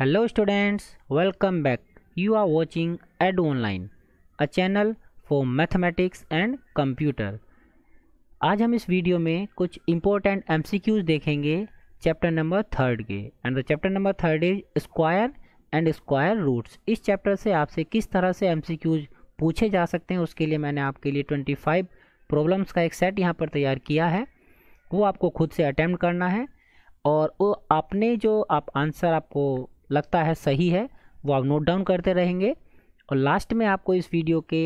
hello students welcome back you are watching ed online a channel for mathematics and computer आज हम इस video में कुछ important M देखेंगे चैप्टर नंबर थर्ड के and the chapter number third is square and square roots इस चैप्टर से आपसे किस तरह से एम पूछे जा सकते हैं उसके लिए मैंने आपके लिए ट्वेंटी प्रॉब्लम्स का एक सेट यहाँ पर तैयार किया है वो आपको खुद से अटैम्प्ट करना है और वो आपने जो आप आंसर आपको लगता है सही है वो आप नोट डाउन करते रहेंगे और लास्ट में आपको इस वीडियो के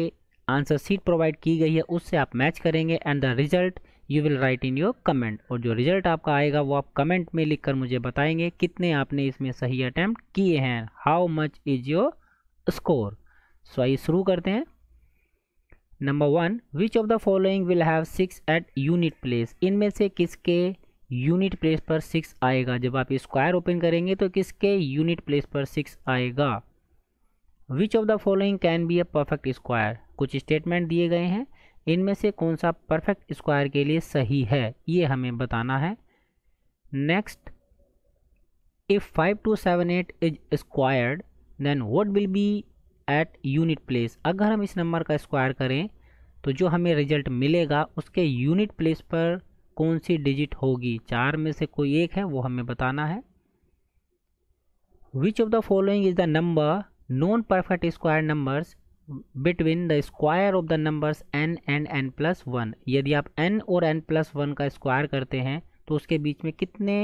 आंसर सीट प्रोवाइड की गई है उससे आप मैच करेंगे and the result you will write in your comment और जो रिजल्ट आपका आएगा वो आप कमेंट में लिखकर मुझे बताएंगे कितने आपने इसमें सही अटैम्प्ट किए हैं how much is your score so आइए शुरू करते हैं number one which of the following will have six at unit place इनमें से किसके यूनिट प्लेस पर सिक्स आएगा जब आप स्क्वायर ओपन करेंगे तो किसके यूनिट प्लेस पर सिक्स आएगा which of the following can be a perfect square कुछ स्टेटमेंट दिए गए हैं इनमें से कौन सा परफेक्ट स्क्वायर के लिए सही है ये हमें बताना है next if five two seven eight is squared then what will be at unit place अगर हम इस नंबर का स्क्वायर करें तो जो हमें रिजल्ट मिलेगा उसके यूनिट प्लेस पर कौन सी डिजिट होगी चार में से कोई एक है वो हमें बताना है which of the following is the number non perfect square numbers between the square of the numbers N and N plus one यदि आप एन और एन प्लस वन का स्क्वायर करते हैं तो उसके बीच में कितने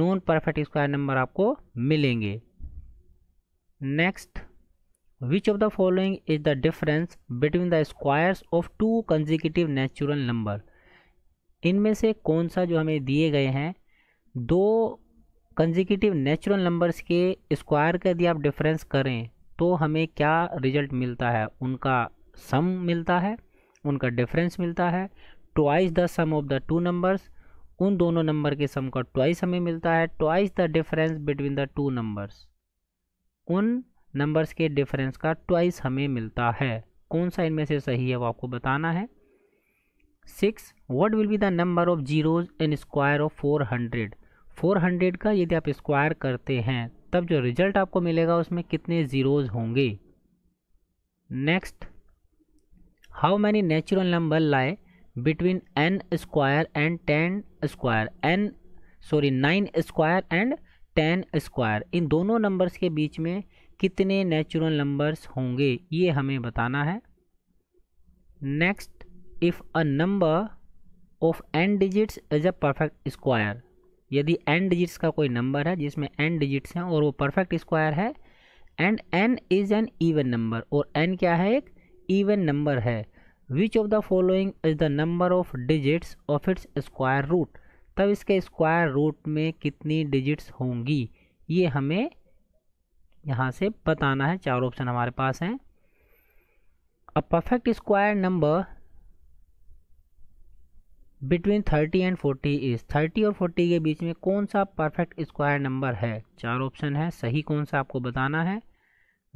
नॉन परफेक्ट स्क्वायर नंबर आपको मिलेंगे next which of the following is the difference between the squares of two consecutive natural number इनमें से कौन सा जो हमें दिए गए हैं दो कंजिक्यूटिव नेचुरल नंबर्स के स्क्वायर का यदि आप डिफरेंस करें तो हमें क्या रिजल्ट मिलता है उनका सम मिलता है उनका डिफरेंस मिलता है twice the sum of the two numbers उन दोनों नंबर के सम का ट्वाइस हमें मिलता है twice the difference between the two numbers उन नंबर्स के डिफरेंस का ट्वाइस हमें मिलता है कौन सा इनमें से सही है वो आपको बताना है six what will be the number of zeros in square of four hundred four hundred का यदि आप स्क्वायर करते हैं तब जो रिजल्ट आपको मिलेगा उसमें कितने ज़ीरोज़ होंगे next how many natural number lie between N square and ten square N sorry nine square and ten square इन दोनों नंबर्स के बीच में कितने नेचुरल नंबर्स होंगे ये हमें बताना है next if a number of N digits is a perfect square यदि एन डिजिट्स का कोई नंबर है जिसमें एन डिजिट्स हैं और वो परफेक्ट स्क्वायर है and N is an even number और एन क्या है एक ईवन नंबर है which of the following is the number of digits of its square root तब इसके स्क्वायर रूट में कितनी डिजिट्स होंगी ये हमें यहाँ से बताना है चार ऑप्शन हमारे पास हैं a perfect square number between 30 and 40 is 30 और 40 के बीच में कौन सा परफेक्ट स्क्वायर नंबर है चार ऑप्शन है सही कौन सा आपको बताना है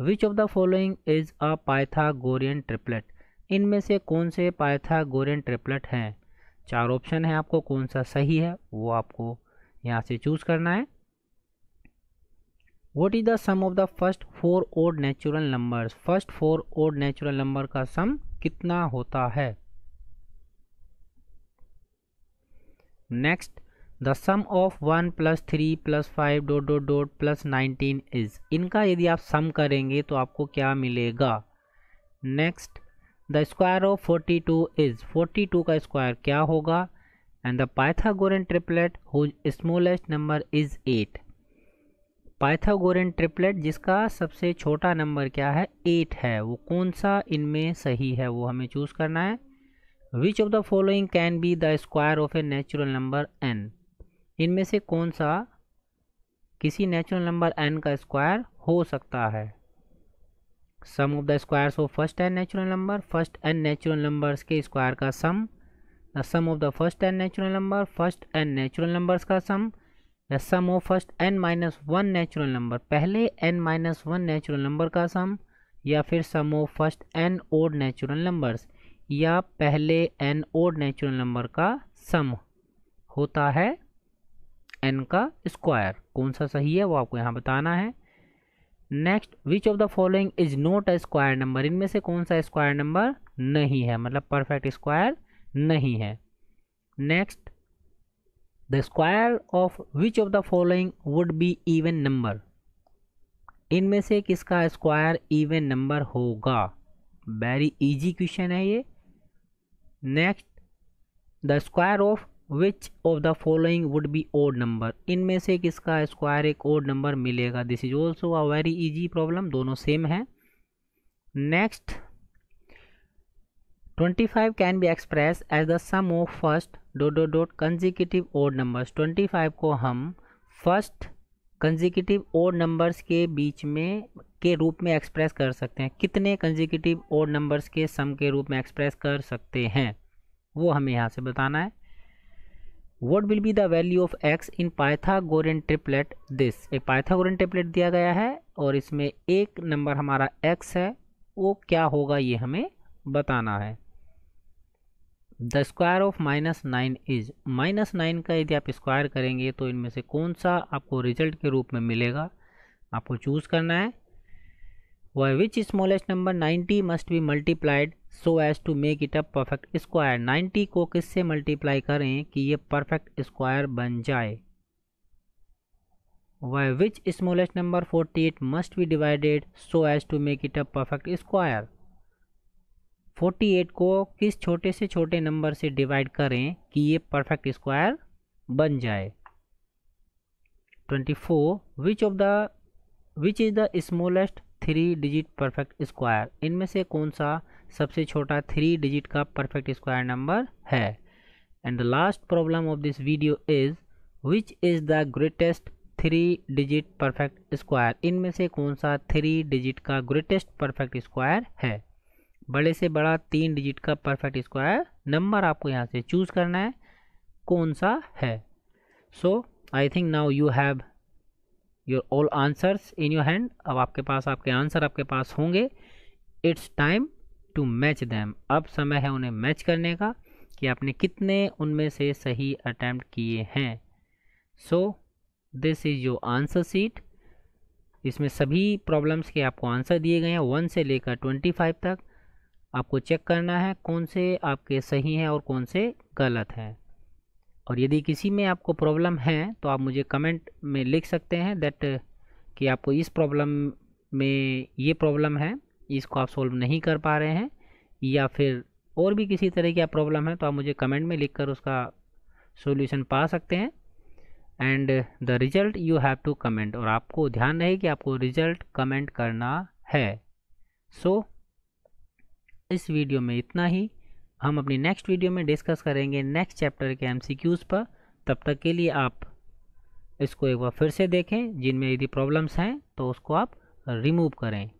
which of the following is a Pythagorean triplet इनमें से कौन से पाइथागोरियन ट्रिपलेट हैं चार ऑप्शन है आपको कौन सा सही है वो आपको यहाँ से चूज़ करना है what is the sum of the first four odd natural number first four odd natural number का सम कितना होता है next the sum of one plus three plus five dot dot dot plus nineteen is इनका यदि आप sum करेंगे तो आपको क्या मिलेगा next the square of forty two is forty two का स्क्वायर क्या होगा and the Pythagorean triplet who smallest number is eight Pythagorean triplet जिसका सबसे छोटा नंबर क्या है एट है वो कौन सा इनमें सही है वो हमें चूज़ करना है which of the following can be the square of a natural number N इनमें से कौन सा किसी नेचुरल नंबर एन का स्क्वायर हो सकता है sum of the squares of first N natural number first N natural numbers के स्क्वायर का sum the sum of the first N natural number first N natural numbers का sum the sum of first N minus one natural number पहले N minus one natural number का sum या फिर sum of first N odd natural numbers या पहले N और natural number का सम होता है एन का स्क्वायर कौन सा सही है वो आपको यहाँ बताना है next which of the following is not a square number इनमें से कौन सा स्क्वायर नंबर नहीं है मतलब परफेक्ट स्क्वायर नहीं है next the square of which of the following would be even number इनमें से किसका स्क्वायर इवन नंबर होगा वेरी इजी क्वेश्चन है ये next the square of which of the following would be odd number इनमें से किसका स्क्वायर एक ओड नंबर मिलेगा this is also a very easy problem दोनों सेम है next twenty five can be express as the sum of first dot dot dot consecutive odd numbers twenty five को हम first कंजिकेटिव odd numbers के बीच में के रूप में एक्सप्रेस कर सकते हैं कितने कंजिक्यूटिव और नंबर्स के सम के रूप में एक्सप्रेस कर सकते हैं वो हमें यहाँ से बताना है what will be the value of X in Pythagorean triplet this एक पाइथागोरियन ट्रिपलेट दिया गया है और इसमें एक नंबर हमारा एक्स है वो क्या होगा ये हमें बताना है the square of minus nine is minus nine का यदि आप स्क्वायर करेंगे तो इनमें से कौन सा आपको रिजल्ट के रूप में मिलेगा आपको चूज़ करना है वह which smallest number 90 must be multiplied so as to make it a perfect square 90 को किससे मल्टीप्लाई करें कि ये परफेक्ट स्क्वायर बन जाए वह which smallest number 48 must be divided so as to make it a perfect square 48 को किस छोटे से छोटे नंबर से डिवाइड करें कि ये परफेक्ट स्क्वायर बन जाए 24 which of the which is the smallest three digit perfect square इनमें से कौन सा सबसे छोटा थ्री डिजिट का परफेक्ट स्क्वायर नंबर है and the last problem of this video is which is the greatest three digit perfect square इनमें से कौन सा थ्री डिजिट का ग्रेटेस्ट परफेक्ट स्क्वायर है बड़े से बड़ा तीन डिजिट का परफेक्ट स्क्वायर नंबर आपको यहाँ से चूज़ करना है कौन सा है so I think now you have your all answers in your hand अब आपके पास आपके आंसर आपके पास होंगे it's time to match them अब समय है उन्हें मैच करने का कि आपने कितने उनमें से सही अटैम्प्ट किए हैं so this is your answer sheet इसमें सभी प्रॉब्लम्स के आपको आंसर दिए गए हैं वन से लेकर ट्वेंटी फाइव तक आपको चेक करना है कौन से आपके सही हैं और कौन से गलत हैं और यदि किसी में आपको प्रॉब्लम है तो आप मुझे कमेंट में लिख सकते हैं दैट कि आपको इस प्रॉब्लम में ये प्रॉब्लम है इसको आप सॉल्व नहीं कर पा रहे हैं या फिर और भी किसी तरह की आप प्रॉब्लम है तो आप मुझे कमेंट में लिख कर उसका सोल्यूशन पा सकते हैं and the result you have to comment और आपको ध्यान रहे कि आपको रिज़ल्ट कमेंट करना है सो so, इस वीडियो में इतना ही हम अपनी नेक्स्ट वीडियो में डिस्कस करेंगे नेक्स्ट चैप्टर के एमसीक्यूज़ पर तब तक के लिए आप इसको एक बार फिर से देखें जिनमें यदि प्रॉब्लम्स हैं तो उसको आप रिमूव करें